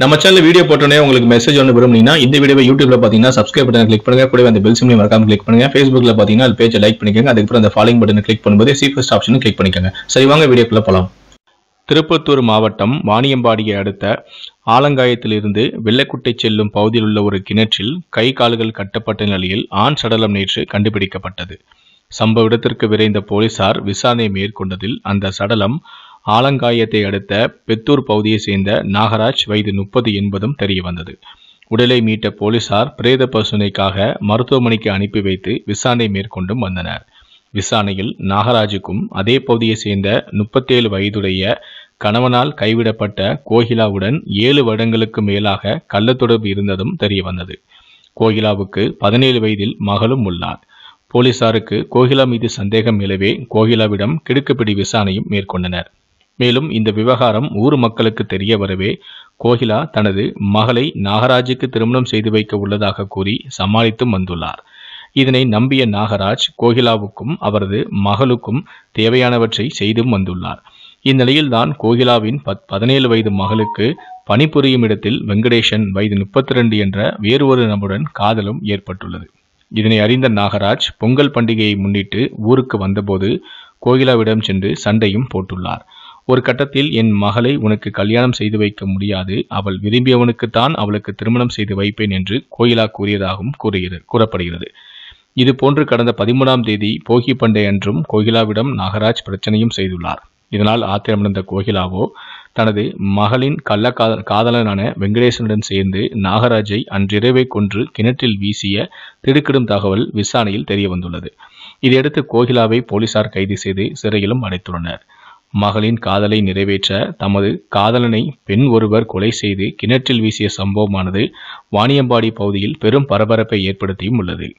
நம்ம channel video போட்டோன்னே உங்களுக்கு மெசேஜ் ஒன்று விரும்புனீங்கன்னா இந்த வீடியோ யூடியூப்ல பார்த்தீங்கன்னா சப்ஸ்கிரைப் பட்டன் கிளிக் பண்ணுங்க கூட அந்த பெல் சிம்லையும் மறக்காம கிளிக் பண்ணுங்க ஃபேஸ்புக்ல பார்த்தீங்கன்னா அது பேஜை லைக் பண்ணிக்கோங்க அதுக்கப்புறம் அந்த ஃபாலோயிங் பட்டன் கிளிக் பண்ணும்போது சீஃபஸ்ட் ஆப்ஷன் கிளிக் பண்ணிக்கோங்க சரி வாங்க வீடியோக்குள்ள போகலாம் திருப்பத்தூர் மாவட்டம் வாணியம்பாடியை அடுத்த ஆலங்காயத்திலிருந்து வெள்ளக்குட்டை செல்லும் பகுதியில் உள்ள ஒரு கிணற்றில் கை கால்கள் கட்டப்பட்ட நிலையில் ஆண் சடலம் நேற்று கண்டுபிடிக்கப்பட்டது சம்பவ இடத்திற்கு விரைந்த போலீசார் விசாரணை மேற்கொண்டதில் அந்த சடலம் ஆலங்காயத்தை அடுத்த பெத்தூர் பகுதியை சேர்ந்த நாகராஜ் வயது முப்பது என்பதும் தெரிய வந்தது உடலை மீட்ட போலீசார் பிரேத பசுனைக்காக மருத்துவமனைக்கு அனுப்பி வைத்து விசாரணை மேற்கொண்டும் வந்தனர் விசாரணையில் நாகராஜுக்கும் அதே பகுதியை சேர்ந்த முப்பத்தேழு வயதுடைய கணவனால் கைவிடப்பட்ட கோகிலாவுடன் ஏழு வருடங்களுக்கு மேலாக கள்ளத்தொடர்பு இருந்ததும் தெரிய வந்தது கோகிலாவுக்கு பதினேழு வயதில் மகளும் உள்ளார் போலீசாருக்கு கோகிலா மீது சந்தேகம் நிலவே கோகிலாவிடம் கிடுக்குப்பிடி விசாரணையும் மேற்கொண்டனர் மேலும் இந்த விவகாரம் ஊர் மக்களுக்கு தெரிய வரவே கோகிலா தனது மகளை நாகராஜுக்கு திருமணம் செய்து வைக்க உள்ளதாக கூறி சமாளித்தும் வந்துள்ளார் இதனை நம்பிய நாகராஜ் கோகிலாவுக்கும் அவரது மகளுக்கும் தேவையானவற்றை செய்தும் வந்துள்ளார் இந்நிலையில்தான் கோகிலாவின் பத் பதினேழு வயது மகளுக்கு பணிபுரியும் இடத்தில் வெங்கடேசன் வயது முப்பத்தி ரெண்டு என்ற வேறு ஒரு நபருடன் காதலும் ஏற்பட்டுள்ளது இதனை அறிந்த நாகராஜ் பொங்கல் பண்டிகையை முன்னிட்டு ஊருக்கு வந்தபோது கோகிலாவிடம் சென்று சண்டையும் போட்டுள்ளார் ஒரு கட்டத்தில் என் மகளை உனக்கு கல்யாணம் செய்து வைக்க முடியாது அவள் விரும்பியவனுக்குத்தான் அவளுக்கு திருமணம் செய்து வைப்பேன் என்று கோயிலா கூறியதாகவும் கூறுகிறது கூறப்படுகிறது இது போன்று கடந்த பதிமூணாம் தேதி போகி பண்டை என்றும் கோகிலாவிடம் நாகராஜ் பிரச்சனையும் செய்துள்ளார் இதனால் ஆத்திரமடைந்த கோகிலாவோ தனது மகளின் கள்ள காதலனான வெங்கடேசனுடன் சேர்ந்து நாகராஜை அன்றிரவே கொன்று கிணற்றில் வீசிய திடுக்கிடும் தகவல் விசாரணையில் தெரிய வந்துள்ளது இதையடுத்து கோகிலாவை போலீசார் கைது செய்து சிறையிலும் அடைத்துள்ளனர் மகளின் காதலை நிறைவேற்ற தமது காதலனை பெண் ஒருவர் கொலை செய்து கிணற்றில் வீசிய சம்பவமானது வாணியம்பாடி பகுதியில் பெரும் பரபரப்பை ஏற்படுத்தியும் உள்ளது